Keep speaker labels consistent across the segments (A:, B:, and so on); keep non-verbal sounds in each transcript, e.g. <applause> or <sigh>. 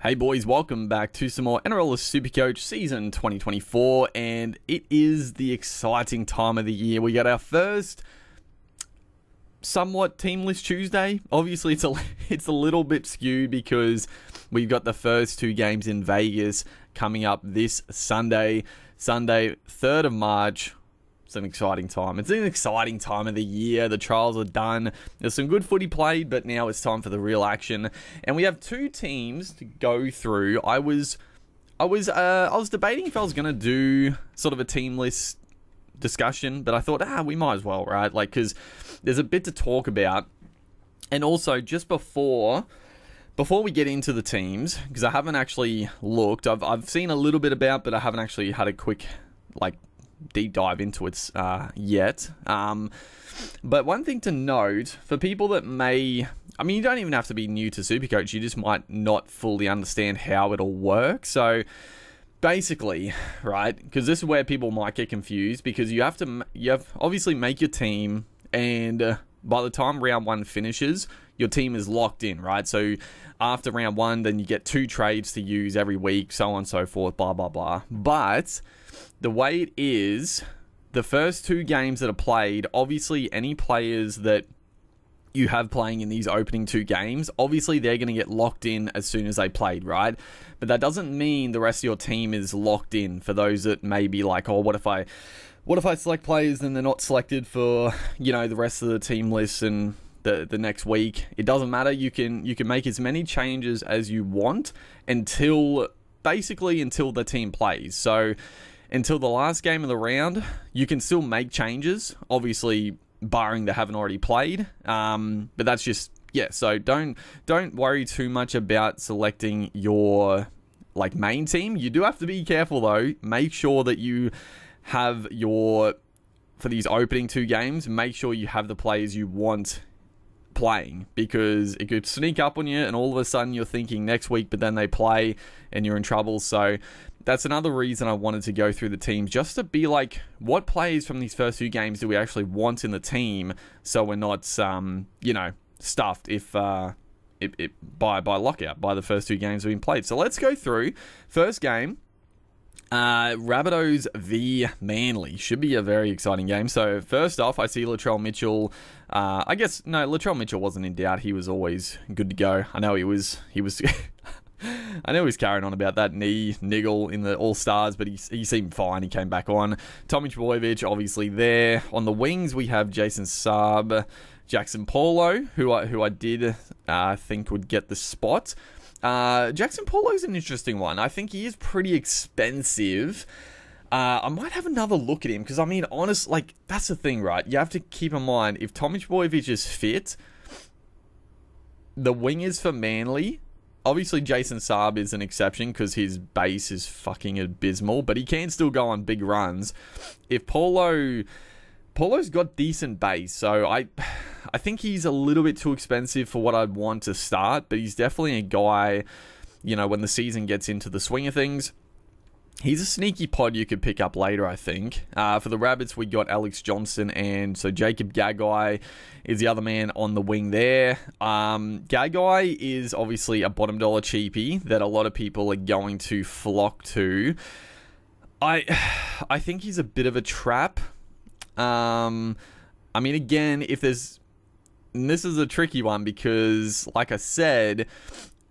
A: Hey boys, welcome back to some more NRL SuperCoach season 2024 and it is the exciting time of the year. We got our first somewhat teamless Tuesday. Obviously it's a <laughs> it's a little bit skewed because we've got the first two games in Vegas coming up this Sunday, Sunday 3rd of March it's an exciting time. It's an exciting time of the year. The trials are done. There's some good footy played, but now it's time for the real action. And we have two teams to go through. I was, I was, uh, I was debating if I was gonna do sort of a team list discussion, but I thought, ah, we might as well, right? Like, because there's a bit to talk about. And also, just before before we get into the teams, because I haven't actually looked, I've, I've seen a little bit about, but I haven't actually had a quick like deep dive into it uh, yet. Um, but one thing to note for people that may, I mean, you don't even have to be new to Supercoach, you just might not fully understand how it'll work. So basically, right, because this is where people might get confused because you have to, you have obviously make your team and. Uh, by the time round one finishes, your team is locked in, right? So after round one, then you get two trades to use every week, so on and so forth, blah, blah, blah. But the way it is, the first two games that are played, obviously, any players that you have playing in these opening two games, obviously they're going to get locked in as soon as they played, right? But that doesn't mean the rest of your team is locked in for those that may be like, oh, what if I. What if I select players and they're not selected for, you know, the rest of the team list and the, the next week? It doesn't matter. You can you can make as many changes as you want until basically until the team plays. So until the last game of the round, you can still make changes, obviously barring they haven't already played. Um, but that's just yeah, so don't don't worry too much about selecting your like main team. You do have to be careful though. Make sure that you have your for these opening two games, make sure you have the players you want playing because it could sneak up on you and all of a sudden you're thinking next week but then they play and you're in trouble so that's another reason I wanted to go through the teams just to be like what players from these first few games do we actually want in the team so we're not um, you know stuffed if uh, it, it, by by lockout by the first two games we've been played so let's go through first game uh, Rabbitohs v Manly should be a very exciting game. So first off, I see Latrell Mitchell. Uh, I guess no, Latrell Mitchell wasn't in doubt. He was always good to go. I know he was. He was. <laughs> I know he was carrying on about that knee niggle in the All Stars, but he, he seemed fine. He came back on. Tommy Trbojevic, obviously there. On the wings, we have Jason Saab, Jackson Paulo, who I who I did uh, think would get the spot. Uh, Jackson Polo's an interesting one. I think he is pretty expensive. Uh, I might have another look at him because I mean, honest, like that's the thing, right? You have to keep in mind if Tomic Bojevic is fit, the wingers for Manly. Obviously, Jason Saab is an exception because his base is fucking abysmal, but he can still go on big runs. If Paulo, Paulo's got decent base, so I. I think he's a little bit too expensive for what I'd want to start, but he's definitely a guy, you know, when the season gets into the swing of things. He's a sneaky pod you could pick up later, I think. Uh, for the Rabbits, we got Alex Johnson, and so Jacob Gagai is the other man on the wing there. Um, Gagai is obviously a bottom dollar cheapie that a lot of people are going to flock to. I, <sighs> I think he's a bit of a trap. Um, I mean, again, if there's and this is a tricky one because, like I said,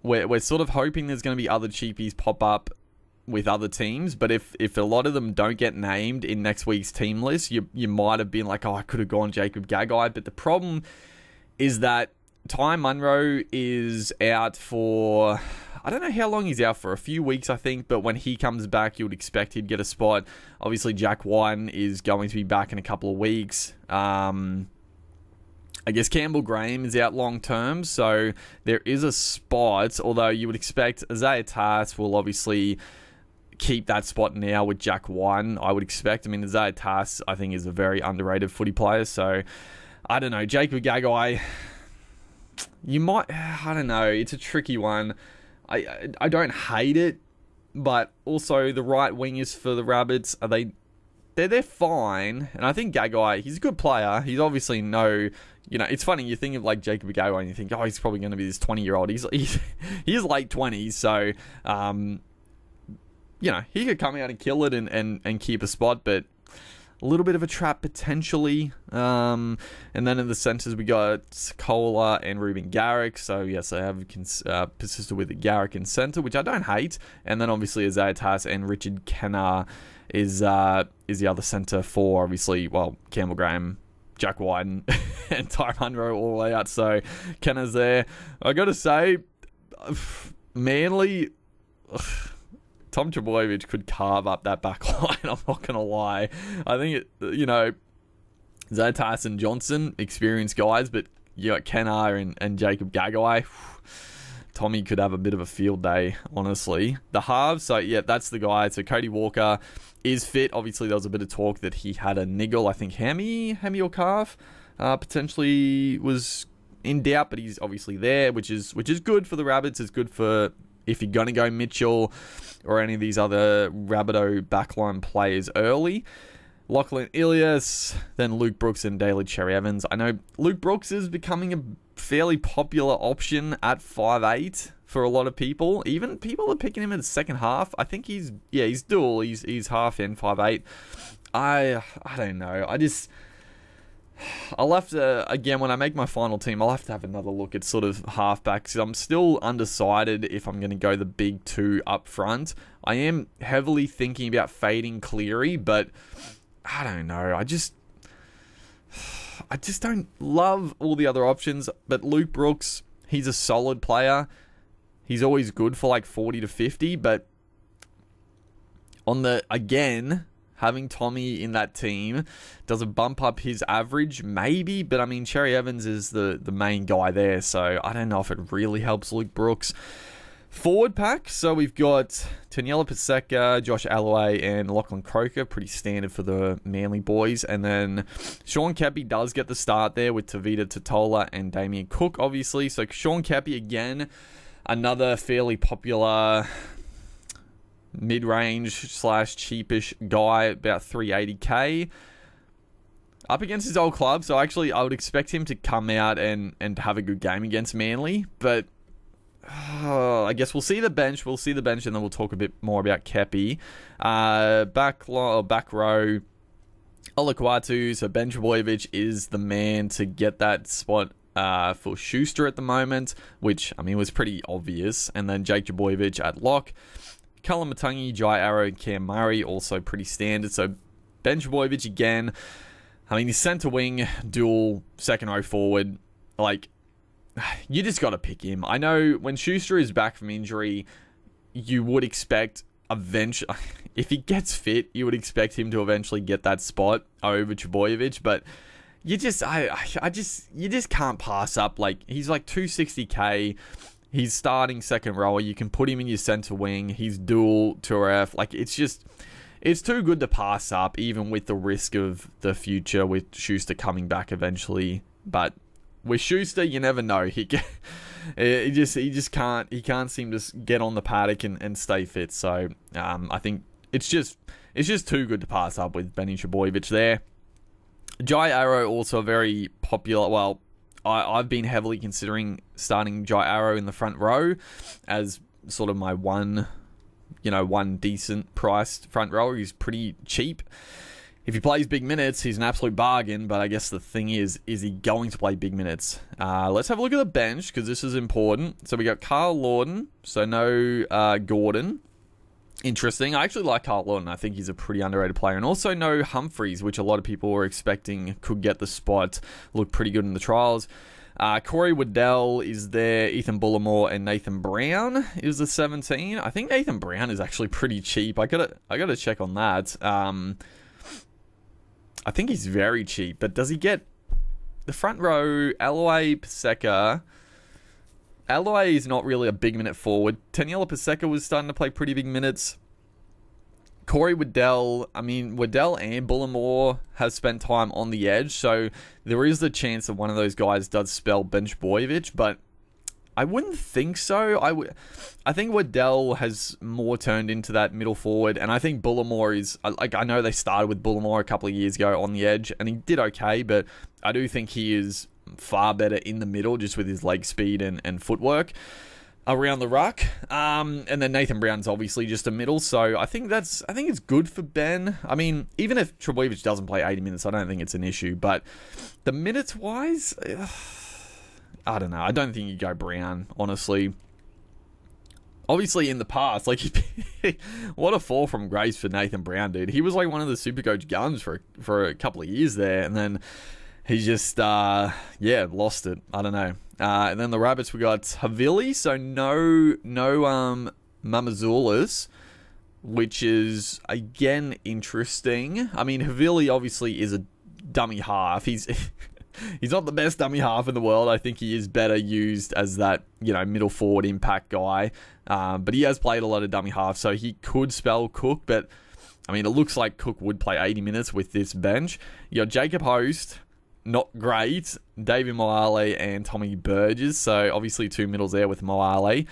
A: we're, we're sort of hoping there's going to be other cheapies pop up with other teams, but if if a lot of them don't get named in next week's team list, you you might have been like, oh, I could have gone Jacob Gagai, but the problem is that Ty Munro is out for I don't know how long he's out for, a few weeks I think, but when he comes back, you would expect he'd get a spot. Obviously, Jack Wine is going to be back in a couple of weeks. Um, I guess Campbell Graham is out long term, so there is a spot, although you would expect Isaiah Tart will obviously keep that spot now with Jack One, I would expect. I mean, Isaiah Tart, I think, is a very underrated footy player, so I don't know. Jacob Gagai, you might, I don't know, it's a tricky one. I, I don't hate it, but also the right wingers for the Rabbits, are they they're they're fine, and I think Gagai he's a good player. He's obviously no, you know, it's funny you think of like Jacob Gagai and you think, oh, he's probably going to be this twenty year old. He's <laughs> he's he's late twenties, so um, you know, he could come out and kill it and and and keep a spot, but a little bit of a trap potentially. Um, and then in the centers, we got Kola and Ruben Garrick. So, yes, I have uh, persisted with Garrick in center, which I don't hate. And then obviously, Isaiah Tass and Richard Kenner is, uh, is the other center for obviously, well, Campbell Graham. Jack Wyden <laughs> and Ty Munro all the way out, so Kenner's there. I gotta say, <sighs> Manly, <sighs> Tom Trebojevic could carve up that back <laughs> line. I'm not going to lie. I think, it, you know, Zatas Tyson Johnson, experienced guys, but you got Kenar and, and Jacob Gagaway. <sighs> Tommy could have a bit of a field day, honestly. The halves, so yeah, that's the guy. So Cody Walker is fit. Obviously, there was a bit of talk that he had a niggle, I think hammy, hammy or calf, uh, potentially was in doubt, but he's obviously there, which is which is good for the rabbits. It's good for if you're going to go Mitchell or any of these other Rabido backline players early, Lachlan Ilias, then Luke Brooks and Daly Cherry Evans. I know Luke Brooks is becoming a fairly popular option at five eight for a lot of people. Even people are picking him in the second half. I think he's yeah, he's dual. He's he's half in five eight. I I don't know. I just <sighs> I'll have to again when I make my final team. I'll have to have another look at sort of halfbacks. I'm still undecided if I'm going to go the big two up front. I am heavily thinking about fading Cleary, but I don't know. I just <sighs> I just don't love all the other options. But Luke Brooks, he's a solid player. He's always good for like 40 to 50, but on the again having Tommy in that team does not bump up his average, maybe, but I mean, Cherry Evans is the, the main guy there, so I don't know if it really helps Luke Brooks. Forward pack, so we've got Taniela Paseka, Josh Alloway, and Lachlan Croker, pretty standard for the Manly boys. And then Sean Cappy does get the start there with Tavita Totola and Damien Cook, obviously. So Sean Cappy, again, another fairly popular mid range slash cheapish guy, about 380k. Up against his old club, so actually I would expect him to come out and, and have a good game against Manly, but uh, I guess we'll see the bench. We'll see the bench, and then we'll talk a bit more about Kepi. Uh, back lo- oh, back row, Olaquatu. So Ben Trebojevic is the man to get that spot uh, for Schuster at the moment, which I mean was pretty obvious. And then Jake Trebojevic at lock. Cullen Matangi, Jai Arrow, Cam Murray, also pretty standard. So bench Wojvic again. I mean, he's centre wing, dual, second row forward. Like, you just got to pick him. I know when Schuster is back from injury, you would expect eventually, <laughs> if he gets fit, you would expect him to eventually get that spot over Chaboyevich, but you just, I, I just, you just can't pass up. Like, he's like 260k He's starting second rower. You can put him in your center wing. He's dual to ref. Like it's just it's too good to pass up, even with the risk of the future with Schuster coming back eventually. But with Schuster, you never know. He can, <laughs> he just he just can't he can't seem to get on the paddock and, and stay fit. So um, I think it's just it's just too good to pass up with Benny Shaboyevich there. Jai Arrow also very popular. Well, I, have been heavily considering starting Jai Arrow in the front row as sort of my one, you know, one decent priced front row. He's pretty cheap. If he plays big minutes, he's an absolute bargain. But I guess the thing is, is he going to play big minutes? Uh, let's have a look at the bench because this is important. So we got Carl Lawton, so no uh, Gordon interesting. I actually like Carl Lawton. I think he's a pretty underrated player. And also no Humphreys, which a lot of people were expecting could get the spot, looked pretty good in the trials. Uh, Corey Waddell is there. Ethan Bullimore and Nathan Brown is the 17. I think Nathan Brown is actually pretty cheap. I gotta, I gotta check on that. Um, I think he's very cheap, but does he get the front row? Eloy Paseka, Aloy is not really a big minute forward. Taniela Paseka was starting to play pretty big minutes. Corey Waddell, I mean, Waddell and Bullimore have spent time on the edge, so there is the chance that one of those guys does spell Bench Boyevich, but I wouldn't think so. I, w- I think Waddell has more turned into that middle forward, and I think Bullimore is, like, I know they started with Bullimore a couple of years ago on the edge, and he did okay, but I do think he is far better in the middle just with his leg speed and, and footwork around the ruck. Um, and then Nathan Brown's obviously just a middle, so I think that's I think it's good for Ben. I mean, even if Trebojevic doesn't play 80 minutes, I don't think it's an issue. But the minutes wise, ugh, I don't know. I don't think you go Brown honestly. Obviously, in the past, like <laughs> what a fall from grace for Nathan Brown, dude. He was like one of the Supercoach guns for for a couple of years there, and then he just uh, yeah lost it. I don't know. Uh, and then the rabbits we got Havili, so no no um Mamazulas, which is again interesting. I mean Havili obviously is a dummy half. He's <laughs> he's not the best dummy half in the world. I think he is better used as that you know middle forward impact guy. Um, but he has played a lot of dummy half, so he could spell Cook. But I mean it looks like Cook would play 80 minutes with this bench. You Jacob Host not great. David Moale and Tommy Burgess. So obviously two middles there with Moale.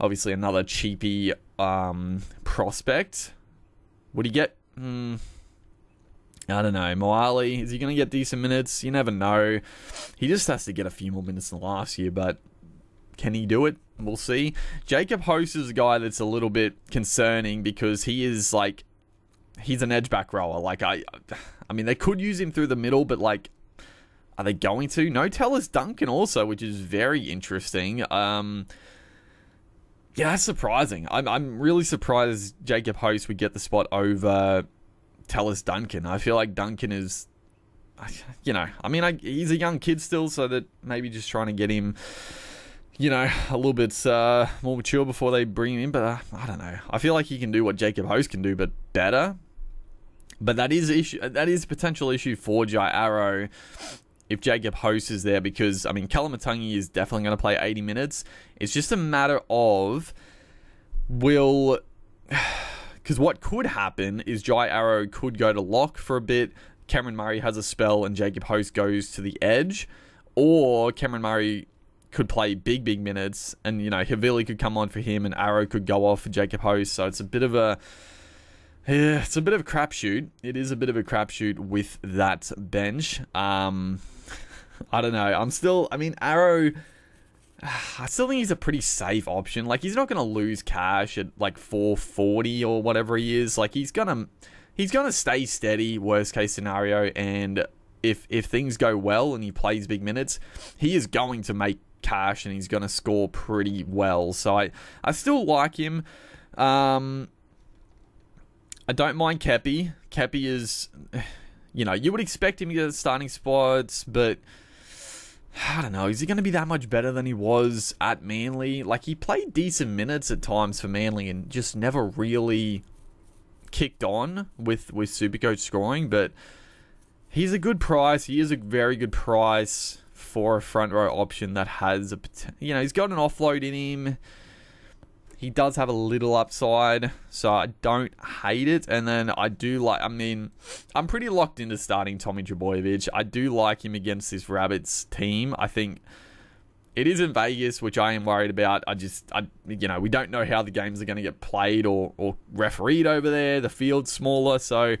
A: Obviously another cheapy um, prospect. Would he get? Mm, I don't know. Moale, is he going to get decent minutes? You never know. He just has to get a few more minutes than last year, but can he do it? We'll see. Jacob Host is a guy that's a little bit concerning because he is like he's an edge back rower. Like I, I mean, they could use him through the middle, but like are they going to? No Tellus Duncan also, which is very interesting. Um, yeah, that's surprising. I'm, I'm really surprised Jacob Host would get the spot over Tellus Duncan. I feel like Duncan is, <laughs> you know, I mean, I, he's a young kid still, so that maybe just trying to get him, you know, a little bit uh, more mature before they bring him in. But uh, I don't know. I feel like he can do what Jacob Host can do, but better. But that is issue. That is potential issue for Jai Arrow if Jacob Host is there because, I mean, Kalamatangi is definitely going to play 80 minutes. It's just a matter of will. Because <sighs> what could happen is Jai Arrow could go to lock for a bit. Cameron Murray has a spell and Jacob Host goes to the edge. Or Cameron Murray could play big, big minutes and, you know, Havili could come on for him and Arrow could go off for Jacob Host. So it's a bit of a. Yeah, it's a bit of a crapshoot. It is a bit of a crapshoot with that bench. Um, <laughs> I don't know. I'm still. I mean, Arrow. <sighs> I still think he's a pretty safe option. Like he's not going to lose cash at like 440 or whatever he is. Like he's gonna he's gonna stay steady. Worst case scenario, and if if things go well and he plays big minutes, he is going to make cash and he's going to score pretty well. So I I still like him. Um, I don't mind Kepi. Kepi is, <sighs> you know, you would expect him to get starting spots, but I don't know, is he going to be that much better than he was at Manly? Like, he played decent minutes at times for Manly and just never really kicked on with, with Supercoach scoring, but he's a good price. He is a very good price for a front row option that has a, you know, he's got an offload in him. He does have a little upside, so I don't hate it. And then I do like, I mean, I'm pretty locked into starting Tommy Jaboyevich. I do like him against this Rabbits team. I think it is in Vegas, which I am worried about. I just, I, you know, we don't know how the games are going to get played or, or refereed over there. The field's smaller, so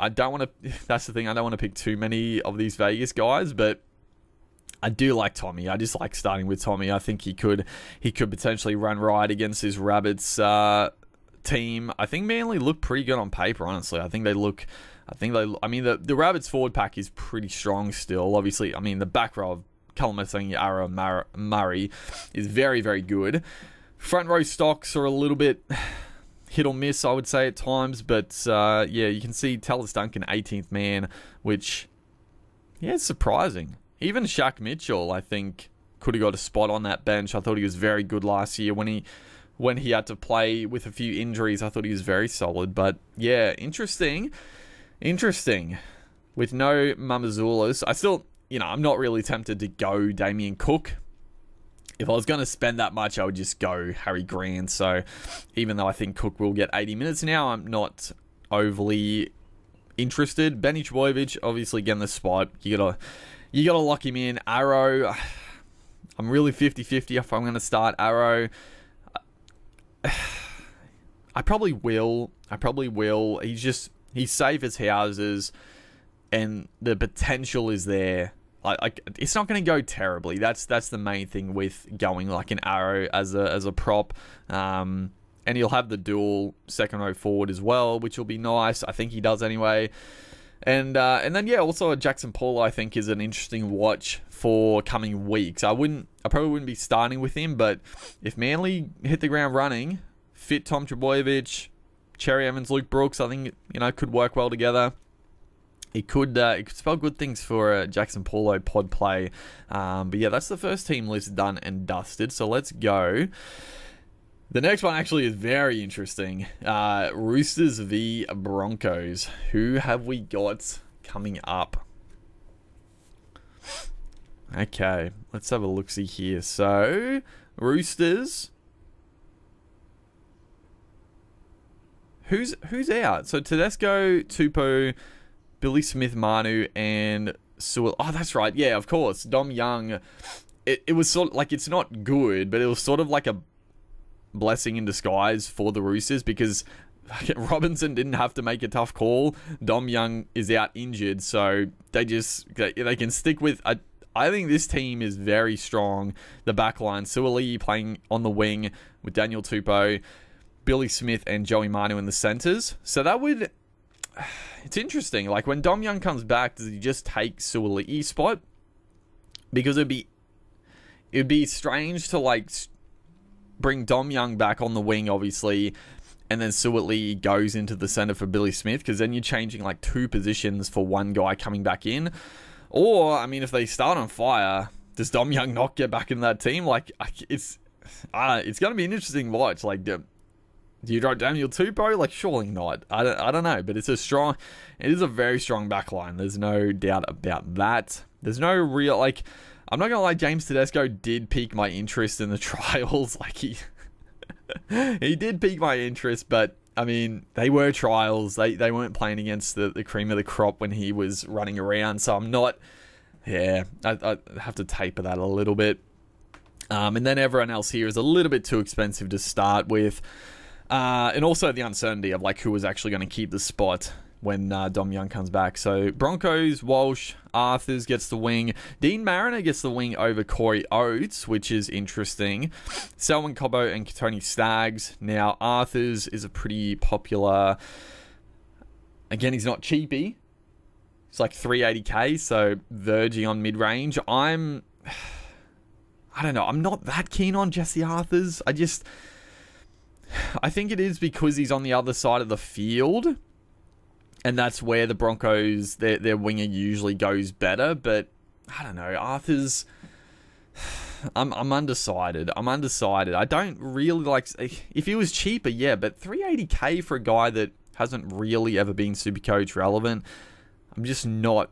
A: I don't want to. <laughs> That's the thing. I don't want to pick too many of these Vegas guys, but I do like Tommy. I just like starting with Tommy. I think he could he could potentially run right against his rabbits. Uh, team. I think Manly look pretty good on paper, honestly. I think they look. I think they. I mean, the, the Rabbits forward pack is pretty strong still. Obviously, I mean, the back row of Kalamasangi, Ara, Murray is very, very good. Front row stocks are a little bit <sighs> hit or miss, I would say, at times. But uh, yeah, you can see Talis Duncan, 18th man, which, yeah, it's surprising. Even Shaq Mitchell, I think, could have got a spot on that bench. I thought he was very good last year when he when he had to play with a few injuries. I thought he was very solid. But yeah, interesting. Interesting. With no Mamazulas. I still, you know, I'm not really tempted to go Damien Cook. If I was going to spend that much, I would just go Harry Grant. So even though I think Cook will get 80 minutes now, I'm not overly interested. Benny Chbojevic, obviously getting the spot. You got to you got to lock him in. Arrow, <sighs> I'm really 50 50 if I'm going to start Arrow. <sighs> I probably will. I probably will. He's just, he's safe as houses, and the potential is there. Like, like it's not going to go terribly. That's that's the main thing with going like an arrow as a as a prop. Um, and he'll have the dual second row forward as well, which will be nice. I think he does anyway. And uh, and then yeah, also Jackson Paul I think is an interesting watch for coming weeks. I wouldn't, I probably wouldn't be starting with him, but if Manly hit the ground running, fit Tom Trebojevic, Cherry Evans, Luke Brooks, I think you know could work well together. It could uh, it could spell good things for a uh, Jackson Paulo pod play, um, but yeah, that's the first team list done and dusted. So let's go the next one actually is very interesting. Uh, Roosters v Broncos. Who have we got coming up? Okay, let's have a look see here. So, Roosters. Who's who's out? So Tedesco, Tupo, Billy Smith, Manu, and Sewell. Oh, that's right. Yeah, of course. Dom Young. It, it was sort of like it's not good, but it was sort of like a blessing in disguise for the Roosters because <laughs> Robinson didn't have to make a tough call. Dom Young is out injured, so they just they, can stick with. A, I think this team is very strong. The back line, Suoli playing on the wing with Daniel Tupou, Billy Smith, and Joey Manu in the centres. So that would. <sighs> It's interesting. Like when Dom Young comes back, does he just take Suoli's spot? Because it'd be it'd be strange to like bring Dom Young back on the wing, obviously, and then Seward Lee goes into the center for Billy Smith because then you're changing like two positions for one guy coming back in. Or, I mean, if they start on fire, does Dom Young not get back in that team? Like, it's uh, it's going to be an interesting watch. Like, do you drop Daniel too, bro? Like, surely not. I don't, I don't know, but it's a strong, it is a very strong backline. There's no doubt about that. There's no real, like, I'm not going to lie, James Tedesco did pique my interest in the <laughs> trials. Like, he, <laughs> he did pique my interest, but I mean, they were trials. They they weren't playing against the, the cream of the crop when he was running around. So I'm not. Yeah, I, I have to taper that a little bit. Um, and then everyone else here is a little bit too expensive to start with. Uh, and also the uncertainty of like who was actually going to keep the spot when uh, Dom Young comes back. So Broncos, Walsh, Arthurs gets the wing. Dean Mariner gets the wing over Corey Oates, which is interesting. Selwyn Cobbo and Tony Staggs. Now Arthurs is a pretty popular. Again, he's not cheapy. It's like 380k, so verging on mid range. I'm. <sighs> I don't know. I'm not that keen on Jesse Arthurs. I just. I think it is because he's on the other side of the field. And that's where the Broncos, their, their winger usually goes better. But I don't know. Arthur's. <sighs> I'm, I'm undecided. I'm undecided. I don't really like. If he was cheaper, yeah, but 380k for a guy that hasn't really ever been super coach relevant, I'm just not.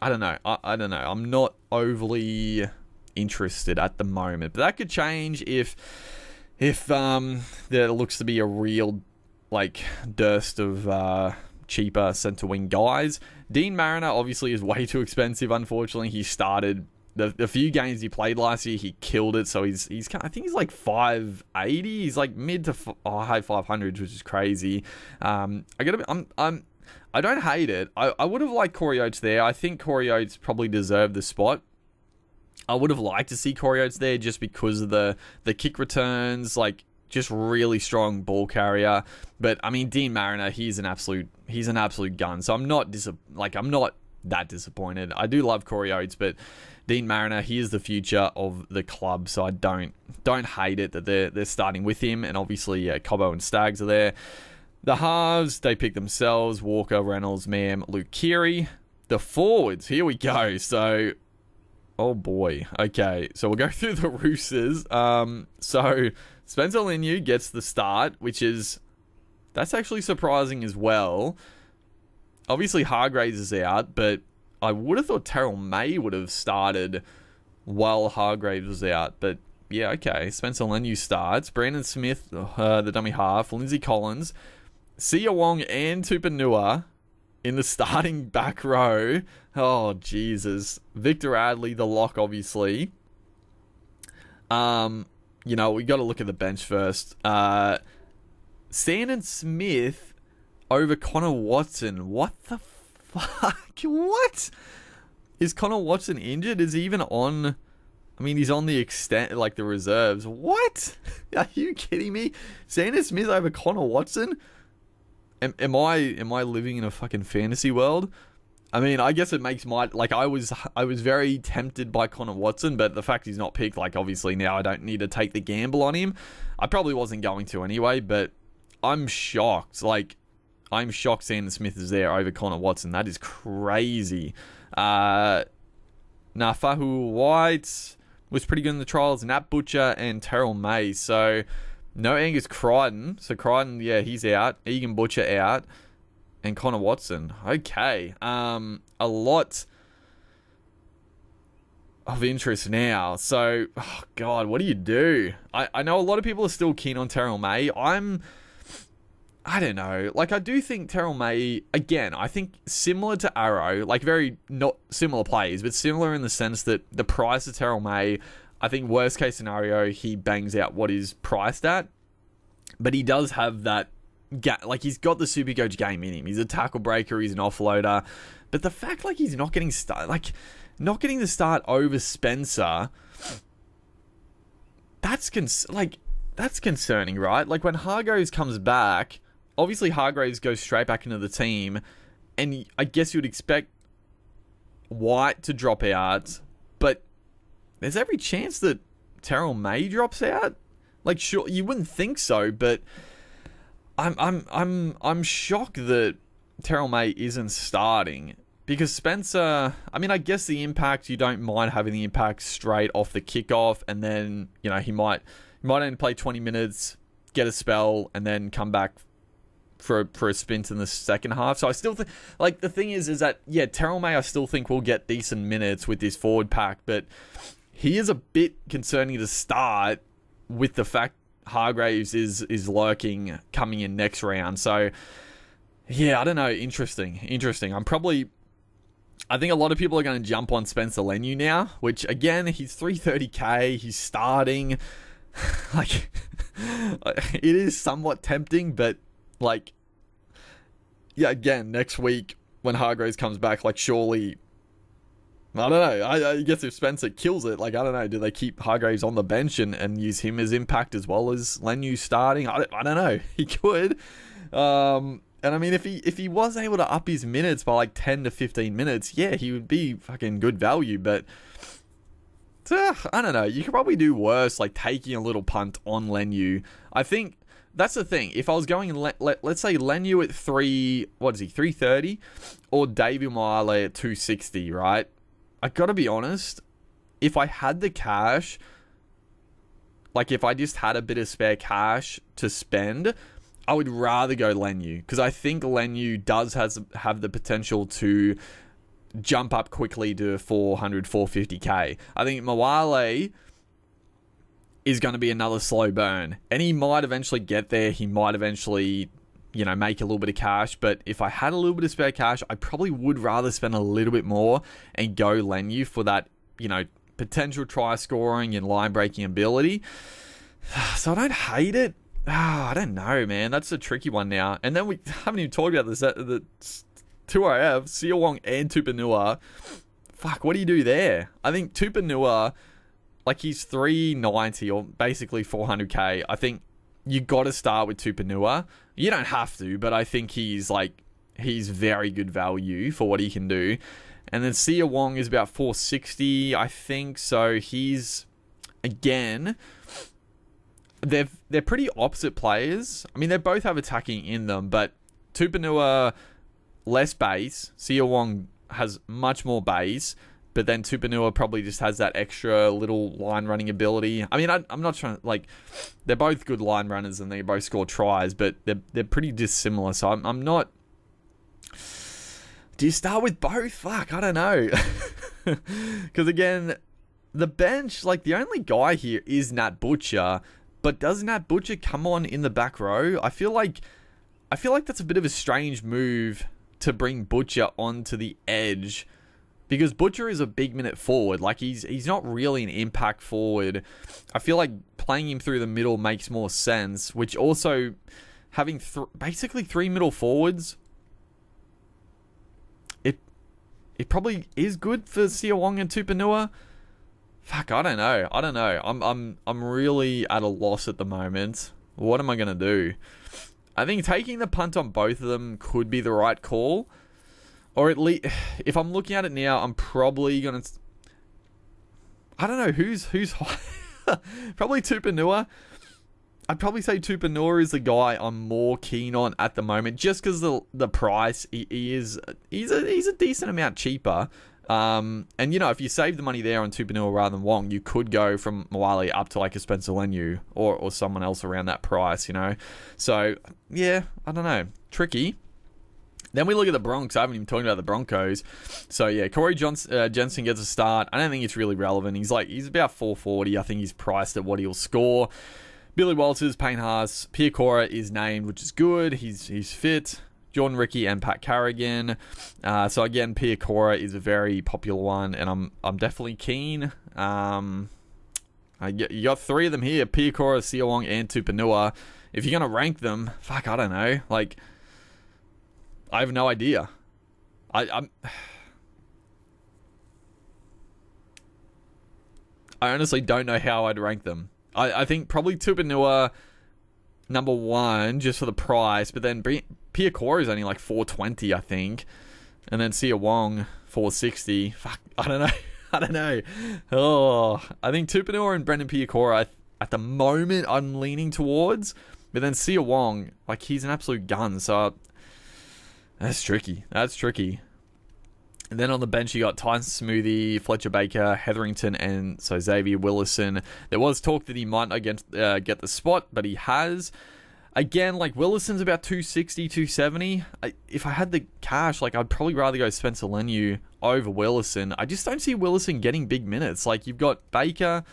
A: I don't know. I, I don't know. I'm not overly interested at the moment. But that could change if if um, there looks to be a real like dust of uh, cheaper centre wing guys, Dean Mariner obviously is way too expensive. Unfortunately, he started the, the few games he played last year, he killed it. So he's he's I think he's like five eighty. He's like mid to oh, high five hundreds, which is crazy. Um, I gotta I'm I'm I don't hate it. I, I would have liked Corey Oates there. I think Corey Oates probably deserved the spot. I would have liked to see Corey Oates there just because of the the kick returns, like just really strong ball carrier. But I mean, Dean Mariner, he's an absolute he's an absolute gun. So I'm not dis like I'm not that disappointed. I do love Corey Oates, but Dean Mariner, he is the future of the club. So I don't don't hate it that they're they're starting with him, and obviously uh, Cobo and Stags are there. The halves they pick themselves: Walker, Reynolds, Mam, Luke Keary. The forwards, here we go. So Oh boy. Okay, so we'll go <laughs> through the Roosters. Um, so Spencer Linu gets the start, which is that's actually surprising as well. Obviously Hargraves is out, but I would have thought Terrell May would have started while Hargraves was out, but yeah, okay. Spencer Lenu starts. Brandon Smith, uh, the dummy half. Lindsay Collins, Sia Wong, and Tupanua in the starting <laughs> back row. Oh, Jesus. Victor Adley, the lock, obviously. Um, you know, we got to look at the bench first. Uh, Sandon Smith over Connor Watson. What the fuck? <laughs> What? Is Connor Watson injured? Is he even on... I mean, he's on the extent, like the reserves. What? <laughs> Are you kidding me? Sandon Smith over Connor Watson? am, am I am I living in a fucking fantasy world? I mean, I guess it makes my like I was I was very tempted by Connor Watson, but the fact he's not picked, like obviously now I don't need to take the gamble on him. I probably wasn't going to anyway, but I'm shocked. Like I'm shocked Sandon Smith is there over Connor Watson. That is crazy. Uh nah, Fahu White was pretty good in the trials, Nat Butcher and Terrell May, so no Angus Crichton. So Crichton, yeah, he's out. Egan Butcher out. And Connor Watson. Okay. Um, a lot of interest now. So, oh God, what do you do? I, I know a lot of people are still keen on Terrell May. I'm, I don't know. Like, I do think Terrell May, again, I think similar to Arrow, like very not similar plays, but similar in the sense that the price of Terrell May I think worst case scenario, he bangs out what is priced at, but he does have that like he's got the super coach game in him. He's a tackle breaker, he's an offloader, but the fact like he's not getting start like not getting the start over Spencer that's cons- like that's concerning, right? Like when Hargoes comes back, obviously Hargraves goes straight back into the team and I guess you'd expect White to drop out, but there's every chance that Terrell May drops out. Like, sure, you wouldn't think so, but I'm I'm I'm I'm shocked that Terrell May isn't starting because Spencer. I mean, I guess the impact you don't mind having the impact straight off the kickoff, and then you know he might he might only play 20 minutes, get a spell, and then come back for for a spin in the second half. So I still think like the thing is is that yeah, Terrell May I still think will get decent minutes with this forward pack, but he is a bit concerning to start with the fact Hargraves is is lurking coming in next round. So yeah, I don't know. Interesting, interesting. I'm probably. I think a lot of people are going to jump on Spencer Lenu now, which again, he's 330k. He's starting. <laughs> like, <laughs> it is somewhat tempting, but like, yeah. Again, next week when Hargraves comes back, like surely I don't know. I, I, guess if Spencer kills it, like, I don't know, do they keep Hargraves on the bench and, and use him as impact as well as Lenu starting? I don't, I don't know. <laughs> He could. Um, and I mean, if he if he was able to up his minutes by like 10 to 15 minutes, yeah, he would be fucking good value. But uh, I don't know. You could probably do worse, like taking a little punt on Lenu. I think that's the thing. If I was going, let, let, us say Lenu at 3, what is he, 330 or David Moale at 260, right? I gotta be honest, if I had the cash, like if I just had a bit of spare cash to spend, I would rather go Lenu because I think Lenu does has have the potential to jump up quickly to 400 450k. I think Mawale is going to be another slow burn and he might eventually get there, he might eventually you know, make a little bit of cash. But if I had a little bit of spare cash, I probably would rather spend a little bit more and go Lenu for that, you know, potential try scoring and line breaking ability. <sighs> So I don't hate it. Oh, <sighs> I don't know, man. That's a tricky one now. And then we <laughs> haven't even talked about this. The 2 rf Siawong and Tupanua. Fuck, what do you do there? I think Tupanua, like he's 390 or basically 400k. I think you got to start with Tupanua. You don't have to, but I think he's like he's very good value for what he can do. And then Sia Wong is about 460, I think. So he's again they're they're pretty opposite players. I mean, they both have attacking in them, but Tupanua less base. Sia Wong has much more base. But then Tupanua probably just has that extra little line running ability. I mean, I, am not trying to, like, they're both good line runners and they both score tries, but they're, they're pretty dissimilar. So I'm, I'm not. Do you start with both? Fuck, I don't know. Because <laughs> again, the bench, like, the only guy here is Nat Butcher, but does Nat Butcher come on in the back row? I feel like. I feel like that's a bit of a strange move to bring Butcher onto the edge because Butcher is a big minute forward. Like he's he's not really an impact forward. I feel like playing him through the middle makes more sense. Which also having th basically three middle forwards, it it probably is good for Siawong and Tupanua. Fuck, I don't know. I don't know. I'm I'm I'm really at a loss at the moment. What am I gonna do? I think taking the punt on both of them could be the right call. Or at least, <sighs> if I'm looking at it now, I'm probably going to... I don't know, who's who's high? <laughs> probably Tupanua. I'd probably say Tupanua is the guy I'm more keen on at the moment, just because the the price he, he, is he's a he's a decent amount cheaper. Um, and you know, if you save the money there on Tupanua rather than Wong, you could go from Mwali up to like a Spencer Lenu or or someone else around that price, you know. So yeah, I don't know, tricky. Then we look at the Bronx. I haven't even talked about the Broncos. So yeah, Corey Johnson, uh, Jensen gets a start. I don't think it's really relevant. He's like he's about 440. I think he's priced at what he'll score. Billy Walters, Payne Haas, Pierre Cora is named, which is good. He's he's fit. Jordan Ricky and Pat Carrigan. Uh, so again, Pierre Cora is a very popular one, and I'm I'm definitely keen. Um, I, you got three of them here: Pierre Cora, and Tupanua. If you're gonna rank them, fuck, I don't know. Like I have no idea. I, I'm... I honestly don't know how I'd rank them. I, I think probably Tupanua number one just for the price, but then Pia Core is only like 420, I think. And then Sia Wong, 460. Fuck, I don't know. <laughs> I don't know. Oh, I think Tupanua and Brendan Piacora at the moment I'm leaning towards, but then Sia Wong, like he's an absolute gun. So that's tricky. That's tricky. And then on the bench, you got Tyson Smoothie, Fletcher Baker, Hetherington, and so Xavier Willison. There was talk that he might not get, uh, get the spot, but he has. Again, like Willison's about 260, 270. I, if I had the cash, like I'd probably rather go Spencer Lenu over Willison. I just don't see Willison getting big minutes. Like you've got Baker,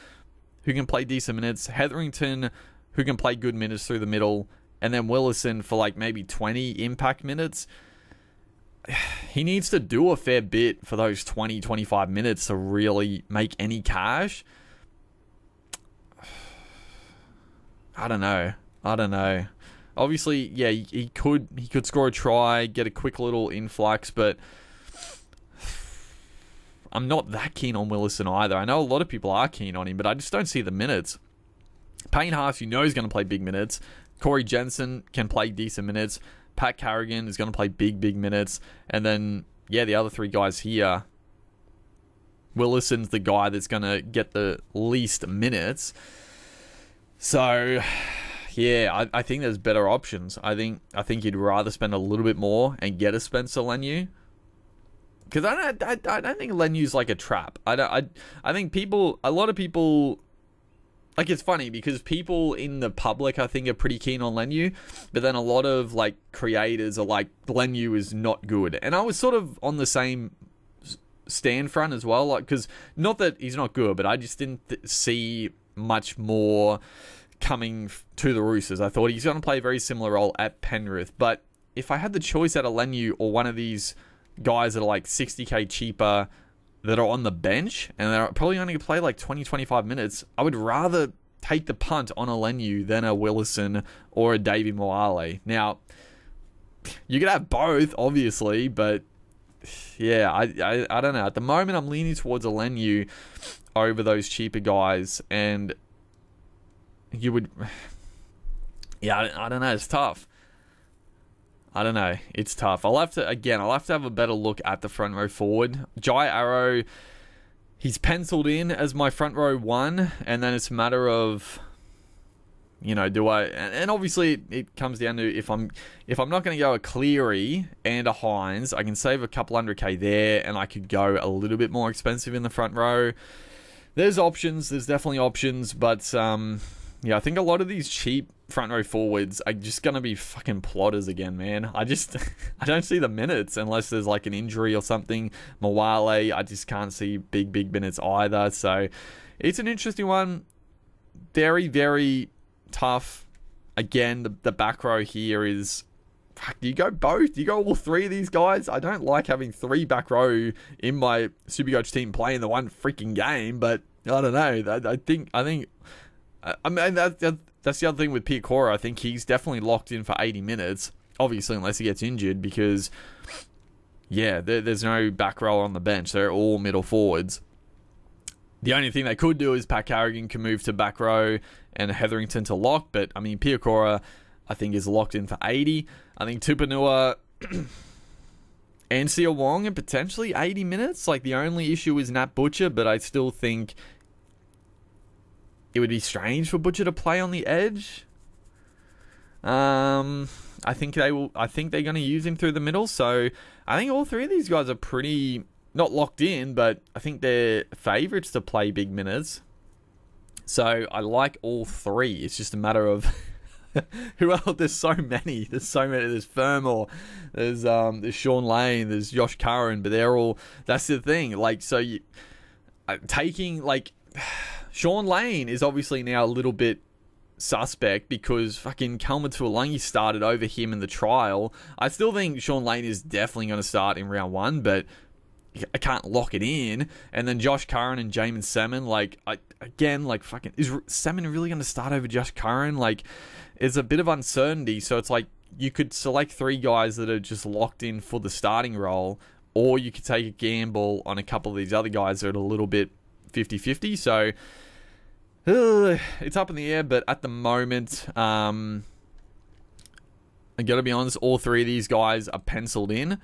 A: who can play decent minutes, Hetherington, who can play good minutes through the middle, and then Willison for like maybe 20 impact minutes. <sighs> he needs to do a fair bit for those 20, 25 minutes to really make any cash. <sighs> I don't know. I don't know. Obviously, yeah, he, he could he could score a try, get a quick little influx, but <sighs> I'm not that keen on Willison either. I know a lot of people are keen on him, but I just don't see the minutes. Payne Haas, you know, he's going to play big minutes. Corey Jensen can play decent minutes. Pat Carrigan is going to play big, big minutes. And then, yeah, the other three guys here. Willison's the guy that's going to get the least minutes. So, yeah, I, I, think there's better options. I think I think you'd rather spend a little bit more and get a Spencer Lenu. Because I don't, I, I, don't think Lenu's like a trap. I, don't, I, I think people, a lot of people like it's funny because people in the public I think are pretty keen on Lenu, but then a lot of like creators are like Lenu is not good, and I was sort of on the same stand front as well, like because not that he's not good, but I just didn't see much more coming to the Roosters. I thought he's going to play a very similar role at Penrith, but if I had the choice out of Lenu or one of these guys that are like 60k cheaper that are on the bench and they're probably only going to play like 20, 25 minutes, I would rather take the punt on a Lenu than a Willison or a Davy Moale. Now, you could have both, obviously, but yeah, I, I, I don't know. At the moment, I'm leaning towards a Lenu over those cheaper guys, and you would. <sighs> Yeah, I, I don't know. It's tough. I don't know. It's tough. I'll have to, again, I'll have to have a better look at the front row forward. Jai Arrow, he's penciled in as my front row one, and then it's a matter of, you know, do I, and obviously it comes down to if I'm, if I'm not going to go a Cleary and a Hines, I can save a couple hundred K there, and I could go a little bit more expensive in the front row. There's options. There's definitely options, but, um, yeah, I think a lot of these cheap front row forwards are just going to be fucking plotters again, man. I just, <laughs> I don't see the minutes unless there's like an injury or something. Mawale, I just can't see big, big minutes either. So it's an interesting one. Very, very tough. Again, the, the back row here is do you go both? Do you go all three of these guys? I don't like having three back row in my Supercoach team playing the one freaking game, but I don't know. I, I think I think I mean that, that, that's the other thing with Piacora. I think he's definitely locked in for 80 minutes, obviously, unless he gets injured, because, yeah, there, there's no back row on the bench. They're all middle forwards. The only thing they could do is Pat Carrigan can move to back row and Hetherington to lock, but, I mean, Piacora, I think, is locked in for 80. I think Tupanua. <clears throat> and Sia Wong and potentially 80 minutes. Like the only issue is Nat Butcher, but I still think it would be strange for Butcher to play on the edge. Um, I think they will. I think they're going to use him through the middle. So I think all three of these guys are pretty not locked in, but I think they're favourites to play big minutes. So I like all three. It's just a matter of <laughs> who else. There's so many. There's so many. There's Firmor. There's um. There's Sean Lane. There's Josh Curran. But they're all. That's the thing. Like so, you uh, taking like. <sighs> Sean Lane is obviously now a little bit suspect because fucking Kalma Tuolangi started over him in the trial. I still think Sean Lane is definitely going to start in round one, but I can't lock it in. And then Josh Curran and Jamin Salmon, like, I, again, like, fucking, is Salmon really going to start over Josh Curran? Like, it's a bit of uncertainty. So it's like you could select three guys that are just locked in for the starting role, or you could take a gamble on a couple of these other guys that are a little bit 50-50. So uh, it's up in the air, but at the moment, um, I gotta be honest, all three of these guys are penciled in.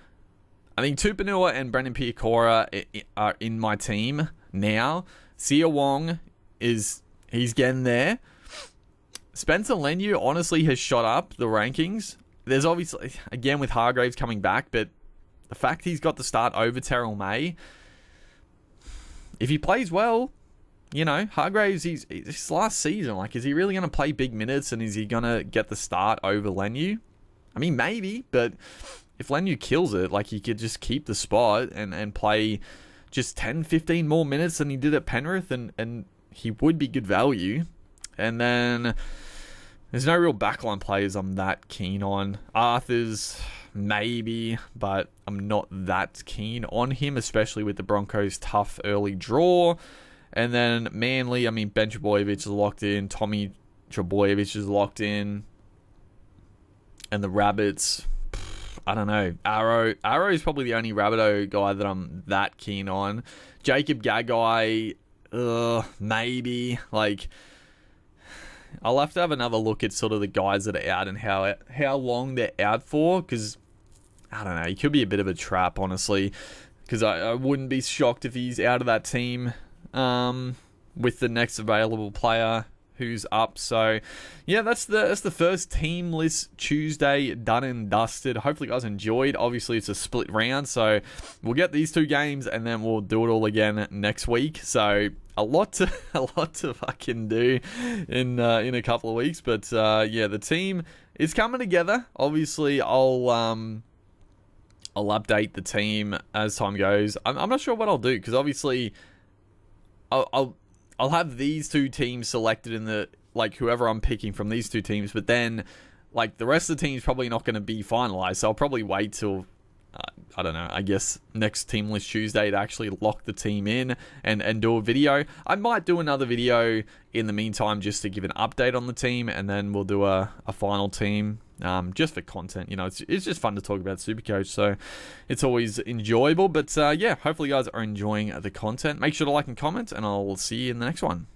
A: I think Tupanua and Brendan Piacora eh, eh, are in my team now. Sia Wong is he's getting there. Spencer Lenu honestly has shot up the rankings. There's obviously again with Hargraves coming back, but the fact he's got the start over Terrell May if he plays well, you know, Hargraves, he's, he's his last season. Like, is he really going to play big minutes and is he going to get the start over Lenu? I mean, maybe, but if Lenu kills it, like, he could just keep the spot and, and play just 10, 15 more minutes than he did at Penrith and, and he would be good value. And then there's no real backline players I'm that keen on. Arthur's maybe, but I'm not that keen on him, especially with the Broncos' tough early draw. And then Manly, I mean, Ben Trebojevic is locked in, Tommy Trebojevic is locked in, and the Rabbits. I don't know. Arrow Arrow is probably the only Rabbitoh guy that I'm that keen on. Jacob Gagai, uh, maybe like I'll have to have another look at sort of the guys that are out and how how long they're out for because I don't know. He could be a bit of a trap, honestly, because I, I wouldn't be shocked if he's out of that team um, with the next available player who's up. So, yeah, that's the that's the first list Tuesday done and dusted. Hopefully, guys enjoyed. Obviously, it's a split round, so we'll get these two games and then we'll do it all again next week. So. A lot to <laughs> a lot to fucking do in uh, in a couple of weeks, but uh, yeah, the team is coming together. Obviously, I'll um, I'll update the team as time goes. I'm, I'm not sure what I'll do because obviously, I'll, I'll I'll have these two teams selected in the like whoever I'm picking from these two teams, but then like the rest of the team is probably not going to be finalized, so I'll probably wait till uh, I don't know. I guess next Teamless Tuesday to actually lock the team in and and do a video. I might do another video in the meantime just to give an update on the team, and then we'll do a a final team um, just for content. You know, it's, it's just fun to talk about Supercoach, so it's always enjoyable. But uh, yeah, hopefully you guys are enjoying the content. Make sure to like and comment, and I'll see you in the next one.